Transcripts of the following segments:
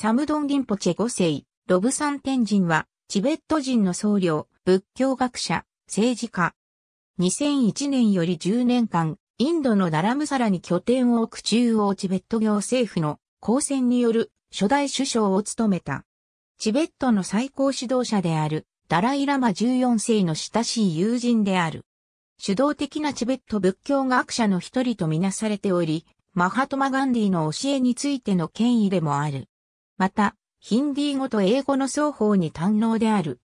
サムドン・リンポチェ5世、ロブサン天神は、チベット人の僧侶、仏教学者、政治家。2001年より10年間、インドのダラムサラに拠点を置く中央チベット行政府の公選による初代首相を務めた。チベットの最高指導者であるダライラマ14世の親しい友人である。主導的なチベット仏教学者の一人とみなされており、マハトマガンディの教えについての権威でもある。また、ヒンディー語と英語の双方に堪能である。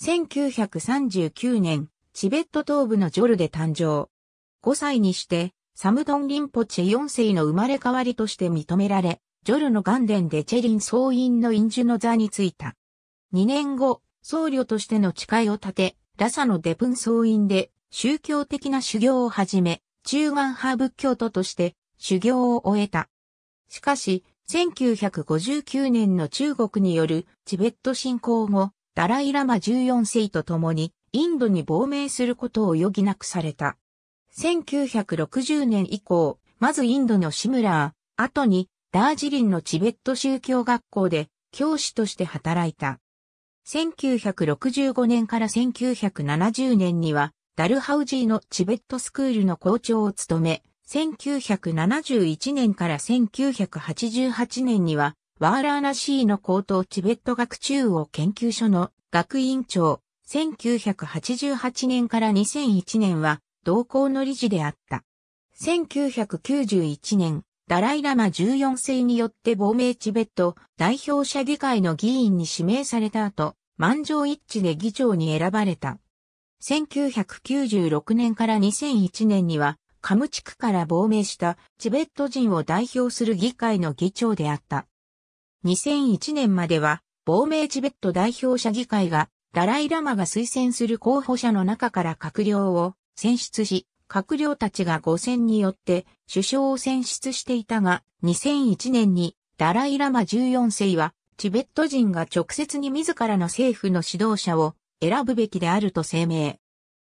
1939年、チベット東部のジョルで誕生。5歳にして、サムドン・リンポチェ4世の生まれ変わりとして認められ、ジョルの元殿でチェリン総員の印樹の座に就いた。2年後、僧侶としての誓いを立て、ラサのデプン総院で宗教的な修行を始め、中ハ派仏教徒として修行を終えた。しかし、1959年の中国によるチベット侵攻後、ダライラマ14世と共にインドに亡命することを余儀なくされた。1960年以降、まずインドのシムラー、後にダージリンのチベット宗教学校で教師として働いた。1965年から1970年にはダルハウジーのチベットスクールの校長を務め、1971年から1988年には、ワーラーナシーの高等チベット学中央研究所の学院長、1988年から2001年は同校の理事であった。1991年、ダライラマ14世によって亡命チベット代表者議会の議員に指名された後、満場一致で議長に選ばれた。1996年から2001年にはカム地区から亡命したチベット人を代表する議会の議長であった。2001年までは、亡命チベット代表者議会が、ダライラマが推薦する候補者の中から閣僚を選出し、閣僚たちが5選によって首相を選出していたが、2001年にダライラマ14世は、チベット人が直接に自らの政府の指導者を選ぶべきであると声明。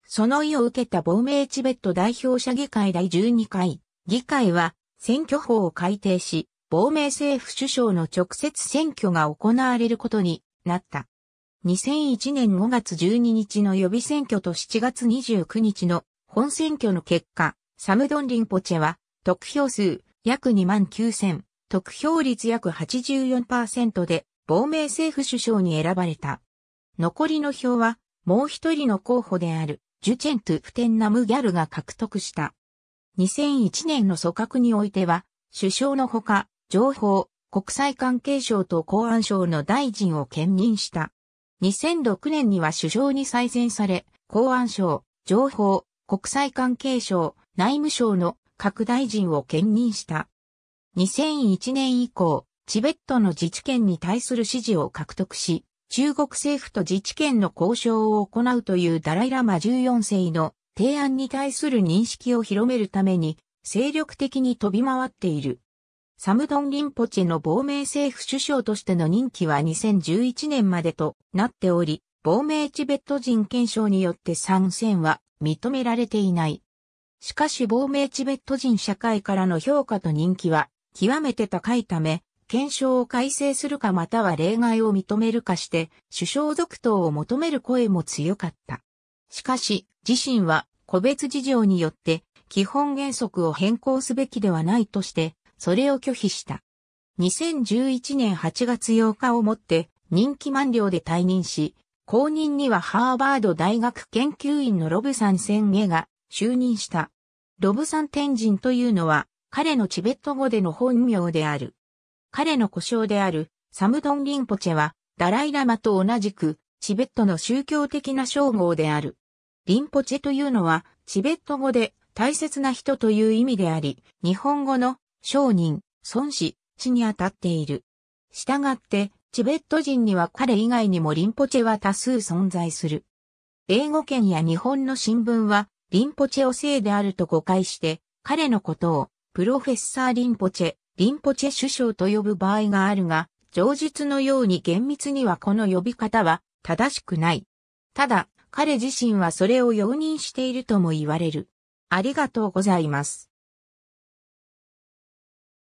その意を受けた亡命チベット代表者議会第12回、議会は選挙法を改定し、亡命政府首相の直接選挙が行われることになった。2001年5月12日の予備選挙と7月29日の本選挙の結果、サムドンリンポチェは得票数約2万9000、得票率約84%で亡命政府首相に選ばれた。残りの票はもう一人の候補であるジュチェントフテンナム・ギャルが獲得した。2001年の組閣においては、首相のほか、情報、国際関係省と公安省の大臣を兼任した。2006年には首相に再選され、公安省、情報、国際関係省、内務省の各大臣を兼任した。2001年以降、チベットの自治権に対する支持を獲得し、中国政府と自治権の交渉を行うというダライラマ14世の提案に対する認識を広めるために精力的に飛び回っている。サムドン・リンポチェの亡命政府首相としての任期は2011年までとなっており、亡命チベット人憲章によって参戦は認められていない。しかし亡命チベット人社会からの評価と人気は極めて高いため、検証を改正するかまたは例外を認めるかして、首相続投を求める声も強かった。しかし、自身は個別事情によって基本原則を変更すべきではないとして、それを拒否した。2011年8月8日をもって任期満了で退任し、後任にはハーバード大学研究員のロブさん宣言が就任した。ロブさん天神というのは彼のチベット語での本名である。彼の故障であるサムドン・リンポチェは、ダライ・ラマと同じく、チベットの宗教的な称号である。リンポチェというのは、チベット語で大切な人という意味であり、日本語の商人、孫子、地にあたっている。したがって、チベット人には彼以外にもリンポチェは多数存在する。英語圏や日本の新聞は、リンポチェを姓であると誤解して、彼のことを、プロフェッサーリンポチェ、リンポチェ首相と呼ぶ場合があるが、上述のように厳密にはこの呼び方は正しくない。ただ、彼自身はそれを容認しているとも言われる。ありがとうございます。